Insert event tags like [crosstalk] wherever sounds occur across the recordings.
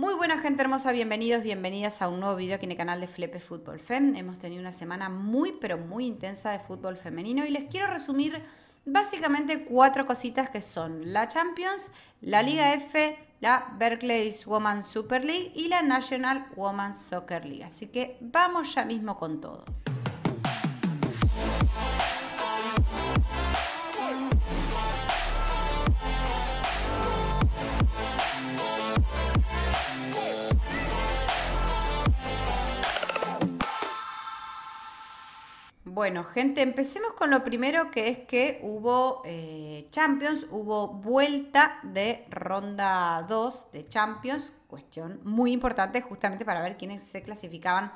Muy buena gente hermosa, bienvenidos, bienvenidas a un nuevo video aquí en el canal de Flepe Fútbol Fem. Hemos tenido una semana muy pero muy intensa de fútbol femenino y les quiero resumir básicamente cuatro cositas que son la Champions, la Liga F, la Berkeley's Women's Super League y la National Women's Soccer League. Así que vamos ya mismo con todo. Bueno, gente, empecemos con lo primero que es que hubo eh, Champions, hubo vuelta de ronda 2 de Champions, cuestión muy importante justamente para ver quiénes se clasificaban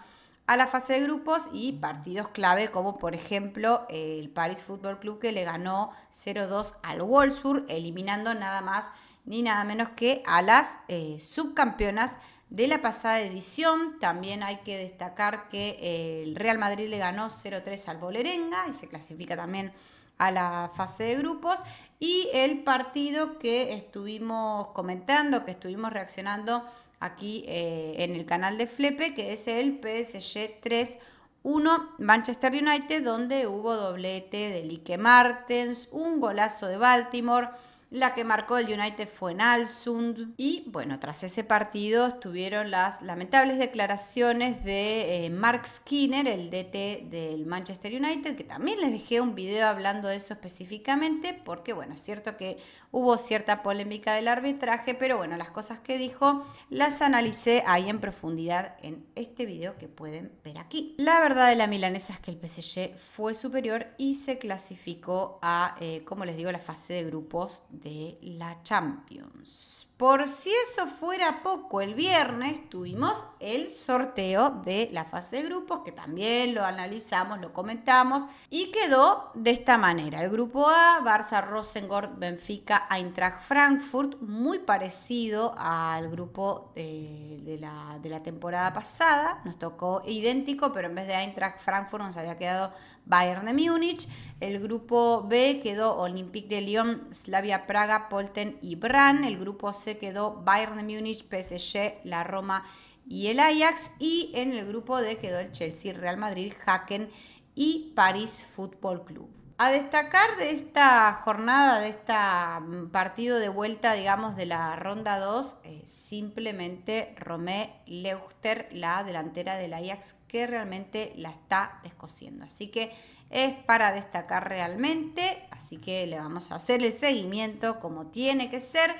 a la fase de grupos y partidos clave como por ejemplo el Paris Football Club que le ganó 0-2 al Wolfsburg, eliminando nada más ni nada menos que a las eh, subcampeonas de la pasada edición. También hay que destacar que eh, el Real Madrid le ganó 0-3 al Bolerenga y se clasifica también a la fase de grupos. Y el partido que estuvimos comentando, que estuvimos reaccionando aquí eh, en el canal de Flepe, que es el PSG 3. 1 Manchester United, donde hubo doblete de Lique Martens, un golazo de Baltimore, la que marcó el United fue en Nalsund. Y bueno, tras ese partido estuvieron las lamentables declaraciones de eh, Mark Skinner, el DT del Manchester United, que también les dejé un video hablando de eso específicamente, porque bueno, es cierto que Hubo cierta polémica del arbitraje, pero bueno, las cosas que dijo las analicé ahí en profundidad en este video que pueden ver aquí. La verdad de la milanesa es que el PSG fue superior y se clasificó a, eh, como les digo, la fase de grupos de la Champions. Por si eso fuera poco, el viernes tuvimos el sorteo de la fase de grupos, que también lo analizamos, lo comentamos, y quedó de esta manera. El grupo A, Barça, Rosengord, Benfica, Eintracht, Frankfurt, muy parecido al grupo de, la, la temporada pasada. Nos tocó idéntico, pero en vez de Eintracht, Frankfurt nos había quedado Bayern de Múnich. El grupo B quedó Olympique de Lyon, Slavia Praga, Polten y Bran. El grupo C quedó Bayern de Múnich, PSG, la Roma y el Ajax. Y en el grupo D quedó el Chelsea, Real Madrid, Haken y París Football Club. A destacar de esta jornada, de este partido de vuelta, digamos, de la ronda 2, eh, simplemente Romé Leuster, la delantera del Ajax, que realmente la está descosiendo. Así que es para destacar realmente, así que le vamos a hacer el seguimiento como tiene que ser.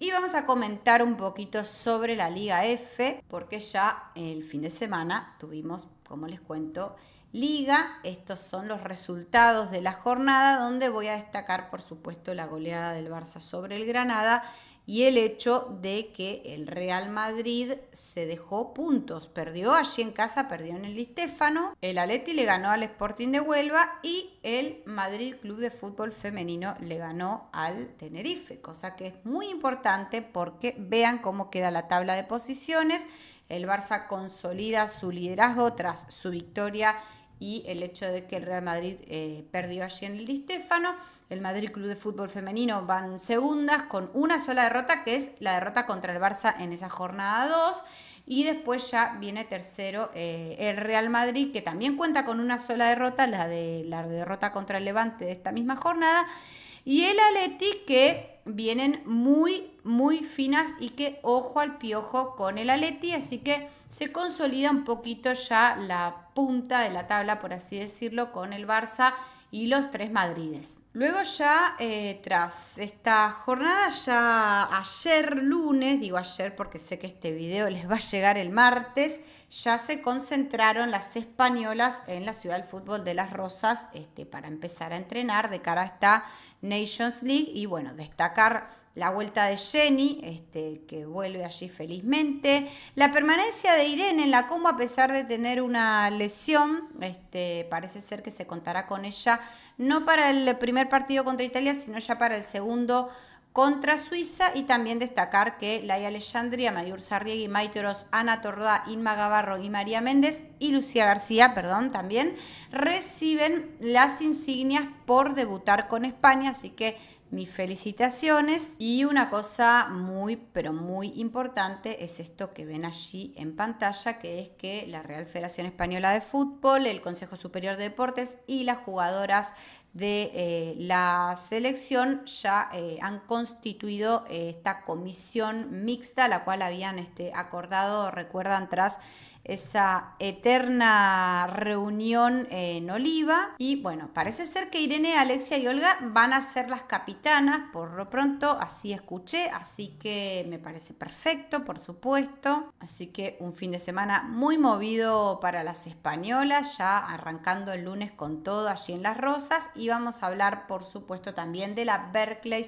Y vamos a comentar un poquito sobre la Liga F, porque ya el fin de semana tuvimos, como les cuento, liga. Estos son los resultados de la jornada donde voy a destacar, por supuesto, la goleada del Barça sobre el Granada y el hecho de que el Real Madrid se dejó puntos. Perdió allí en casa, perdió en el Estéfano, el Aleti le ganó al Sporting de Huelva y el Madrid Club de Fútbol Femenino le ganó al Tenerife, cosa que es muy importante porque vean cómo queda la tabla de posiciones. El Barça consolida su liderazgo tras su victoria y el hecho de que el Real Madrid eh, perdió allí en el Estefano. El Madrid Club de Fútbol Femenino van segundas con una sola derrota, que es la derrota contra el Barça en esa jornada 2. Y después ya viene tercero eh, el Real Madrid, que también cuenta con una sola derrota, la de la derrota contra el Levante de esta misma jornada. Y el Aleti, que vienen muy, muy finas y que ojo al piojo con el Aleti, así que se consolida un poquito ya la punta de la tabla, por así decirlo, con el Barça y los tres Madrides. Luego ya eh, tras esta jornada, ya ayer lunes, digo ayer porque sé que este video [laughs] les va a llegar el martes, ya se concentraron las españolas en la ciudad del fútbol de Las Rosas este, para empezar a entrenar de cara a esta Nations League y bueno, destacar la vuelta de Jenny, este, que vuelve allí felizmente, la permanencia de Irene en la combo a pesar de tener una lesión, este, parece ser que se contará con ella, no para el primer partido contra Italia, sino ya para el segundo contra Suiza y también destacar que Laia Alejandria, Mayur Sarriegui, Maitoros, Ana Tordá, Inma Gavarro y María Méndez y Lucía García, perdón, también reciben las insignias por debutar con España, así que mis felicitaciones. Y una cosa muy, pero muy importante es esto que ven allí en pantalla, que es que la Real Federación Española de Fútbol, el Consejo Superior de Deportes y las jugadoras de eh, la selección ya eh, han constituido eh, esta comisión mixta, la cual habían este, acordado, recuerdan, tras esa eterna reunión en Oliva. Y bueno, parece ser que Irene, Alexia y Olga van a ser las capitanas, por lo pronto, así escuché, así que me parece perfecto, por supuesto. Así que un fin de semana muy movido para las españolas, ya arrancando el lunes con todo allí en Las Rosas. Y vamos a hablar, por supuesto, también de la Berkeley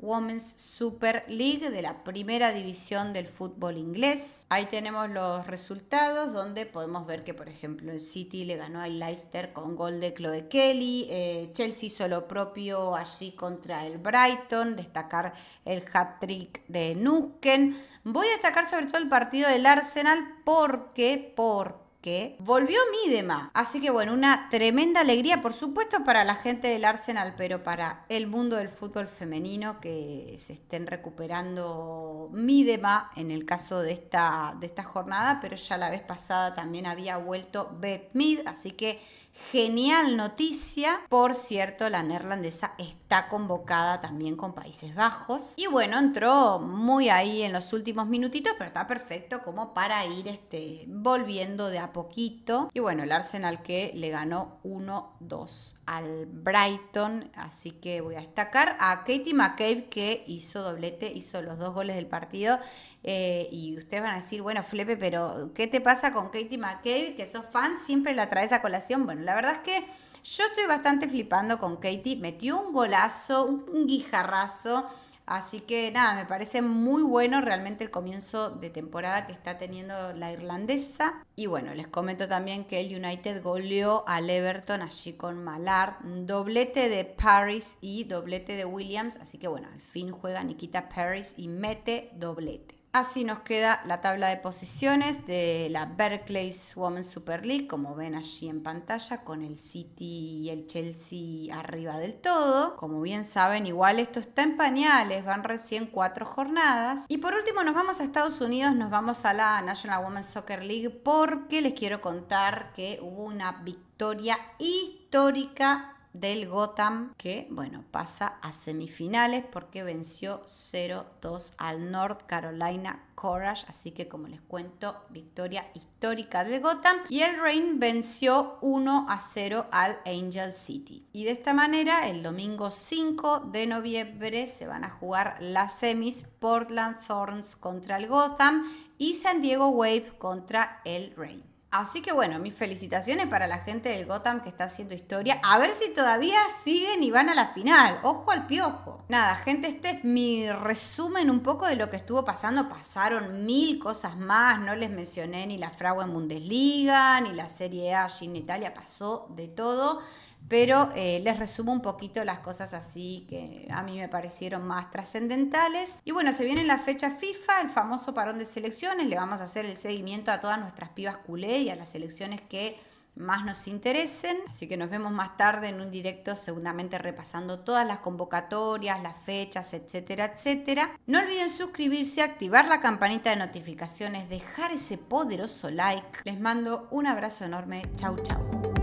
Women's Super League de la primera división del fútbol inglés. Ahí tenemos los resultados donde podemos ver que, por ejemplo, el City le ganó al Leicester con gol de Chloe Kelly, eh, Chelsea hizo lo propio allí contra el Brighton, destacar el hat-trick de Nusken. Voy a destacar sobre todo el partido del Arsenal porque, porque volvió Midema. Así que bueno, una tremenda alegría, por supuesto, para la gente del Arsenal, pero para el mundo del fútbol femenino que se estén recuperando Midema en el caso de esta, de esta jornada, pero ya la vez pasada también había vuelto Beth Mid, así que Genial noticia. Por cierto, la neerlandesa está convocada también con Países Bajos. Y bueno, entró muy ahí en los últimos minutitos, pero está perfecto como para ir este, volviendo de a poquito. Y bueno, el Arsenal que le ganó 1-2 al Brighton. Así que voy a destacar a Katie McCabe que hizo doblete, hizo los dos goles del partido. Eh, y ustedes van a decir, bueno, Flepe, pero ¿qué te pasa con Katie McCabe? Que sos fan, siempre la traes a colación. Bueno, la verdad es que yo estoy bastante flipando con Katie. Metió un golazo, un guijarrazo. Así que nada, me parece muy bueno realmente el comienzo de temporada que está teniendo la irlandesa. Y bueno, les comento también que el United goleó al Everton allí con Malar, doblete de Paris y doblete de Williams. Así que bueno, al fin juega Nikita Paris y mete doblete. Así nos queda la tabla de posiciones de la Berkeleys Women's Super League, como ven allí en pantalla, con el City y el Chelsea arriba del todo. Como bien saben, igual esto está en pañales, van recién cuatro jornadas. Y por último nos vamos a Estados Unidos, nos vamos a la National Women's Soccer League porque les quiero contar que hubo una victoria histórica del Gotham, que bueno, pasa a semifinales porque venció 0-2 al North Carolina Courage, así que como les cuento, victoria histórica del Gotham y el Rain venció 1 0 al Angel City. Y de esta manera, el domingo 5 de noviembre se van a jugar las semis Portland Thorns contra el Gotham y San Diego Wave contra el Rain. Así que bueno, mis felicitaciones para la gente del Gotham que está haciendo historia. A ver si todavía siguen y van a la final. Ojo al piojo. Nada, gente, este es mi resumen un poco de lo que estuvo pasando. Pasaron mil cosas más. No les mencioné ni la fragua en Bundesliga, ni la Serie A allí en Italia. Pasó de todo pero eh, les resumo un poquito las cosas así que a mí me parecieron más trascendentales. Y bueno, se viene la fecha FIFA, el famoso parón de selecciones, le vamos a hacer el seguimiento a todas nuestras pibas culé y a las selecciones que más nos interesen. Así que nos vemos más tarde en un directo, seguramente repasando todas las convocatorias, las fechas, etcétera, etcétera. No olviden suscribirse, activar la campanita de notificaciones, dejar ese poderoso like. Les mando un abrazo enorme. Chau, chau.